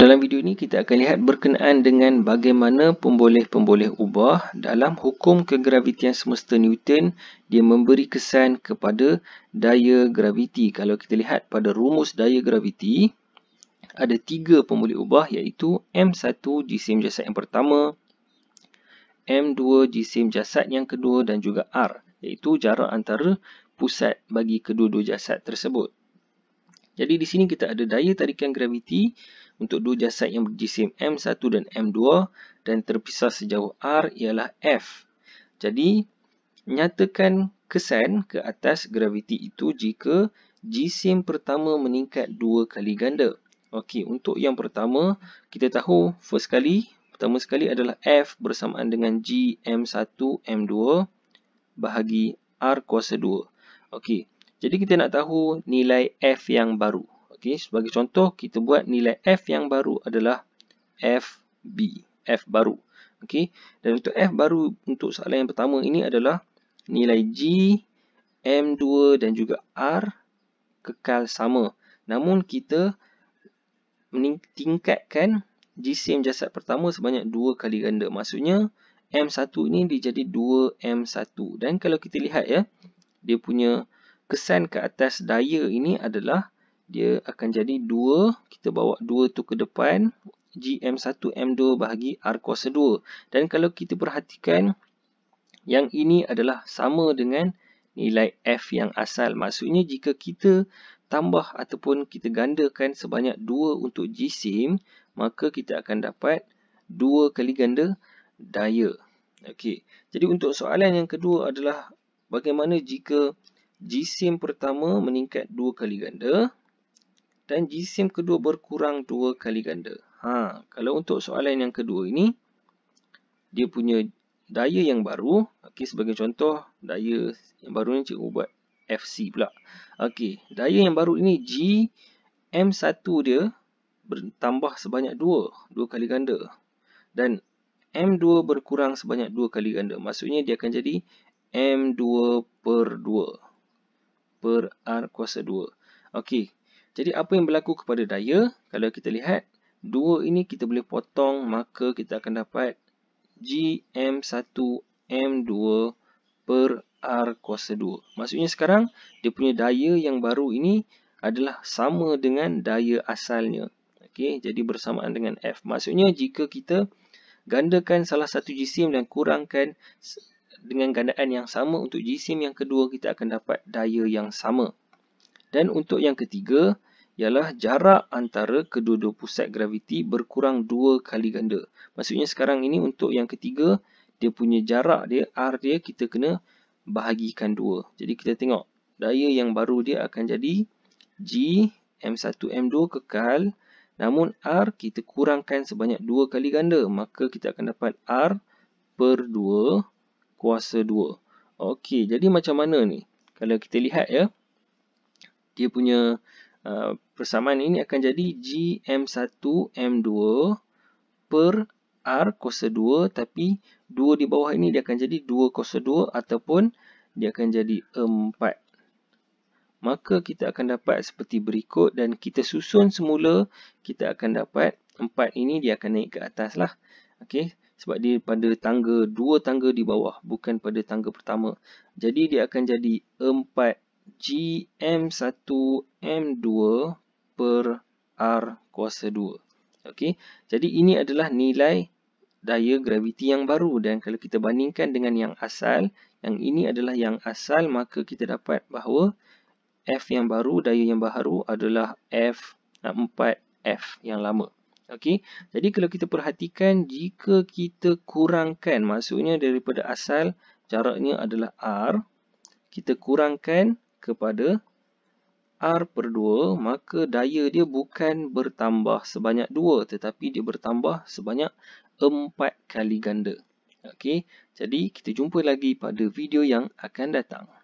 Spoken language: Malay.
Dalam video ini kita akan lihat berkenaan dengan bagaimana pemboleh-pemboleh ubah dalam hukum kegravitian semesta Newton dia memberi kesan kepada daya graviti. Kalau kita lihat pada rumus daya graviti ada tiga pemboleh ubah iaitu M1 jisim jasad yang pertama, M2 jisim jasad yang kedua dan juga R iaitu jarak antara pusat bagi kedua-dua jasad tersebut. Jadi di sini kita ada daya tarikan graviti untuk dua jasad yang berjisim M1 dan M2 dan terpisah sejauh R ialah F. Jadi, nyatakan kesan ke atas graviti itu jika jisim pertama meningkat dua kali ganda. Okey, untuk yang pertama, kita tahu first kali, pertama sekali adalah F bersamaan dengan G M1 M2 bahagi R kuasa 2. Okey, jadi kita nak tahu nilai F yang baru. Okey, sebagai contoh kita buat nilai f yang baru adalah fb, f baru. Okey, dan untuk f baru untuk soalan yang pertama ini adalah nilai g, m2 dan juga r kekal sama. Namun kita meningkatkan GCM jasad pertama sebanyak 2 kali ganda. Maksudnya M1 ini dia jadi 2M1. Dan kalau kita lihat ya, dia punya kesan ke atas daya ini adalah 2 dia akan jadi 2, kita bawa 2 tu ke depan, GM1, M2 bahagi R kuasa 2. Dan kalau kita perhatikan, yang ini adalah sama dengan nilai F yang asal. Maksudnya jika kita tambah ataupun kita gandakan sebanyak 2 untuk GSIM, maka kita akan dapat 2 kali ganda daya. Okey, jadi untuk soalan yang kedua adalah bagaimana jika GSIM pertama meningkat 2 kali ganda, dan jisim kedua berkurang dua kali ganda. Ha, kalau untuk soalan yang kedua ini, dia punya daya yang baru. Okey, sebagai contoh, daya yang baru ni cikgu buat FC pula. Okey, daya yang baru ini G M1 dia bertambah sebanyak dua, dua kali ganda. Dan M2 berkurang sebanyak dua kali ganda. Maksudnya dia akan jadi M2 per 2 per R kuasa 2. Okey, jadi apa yang berlaku kepada daya? Kalau kita lihat, dua ini kita boleh potong maka kita akan dapat GM1 M2 per R kuasa 2. Maksudnya sekarang dia punya daya yang baru ini adalah sama dengan daya asalnya. Okay? jadi bersamaan dengan F. Maksudnya jika kita gandakan salah satu jisim dan kurangkan dengan gandaan yang sama untuk jisim yang kedua kita akan dapat daya yang sama. Dan untuk yang ketiga, ialah jarak antara kedua-dua pusat graviti berkurang dua kali ganda. Maksudnya sekarang ini untuk yang ketiga, dia punya jarak dia, R dia kita kena bahagikan dua. Jadi kita tengok, daya yang baru dia akan jadi G, M1, M2 kekal. Namun R kita kurangkan sebanyak dua kali ganda. Maka kita akan dapat R per dua kuasa dua. Okey, jadi macam mana ni? Kalau kita lihat ya dia punya uh, persamaan ini akan jadi GM1 M2 per R kuasa 2 tapi 2 di bawah ini dia akan jadi 2 kuasa 2 ataupun dia akan jadi 4. Maka kita akan dapat seperti berikut dan kita susun semula kita akan dapat 4 ini dia akan naik ke atas lah. Okay. Sebab dia pada tangga 2 tangga di bawah bukan pada tangga pertama. Jadi dia akan jadi 4 GM1 M2 per R kuasa 2. Okey. Jadi ini adalah nilai daya graviti yang baru dan kalau kita bandingkan dengan yang asal, yang ini adalah yang asal maka kita dapat bahawa F yang baru, daya yang baru adalah F 4F yang lama. Okey. Jadi kalau kita perhatikan jika kita kurangkan maksudnya daripada asal jaraknya adalah R kita kurangkan kepada R per 2, maka daya dia bukan bertambah sebanyak 2, tetapi dia bertambah sebanyak 4 kali ganda. Okay, jadi kita jumpa lagi pada video yang akan datang.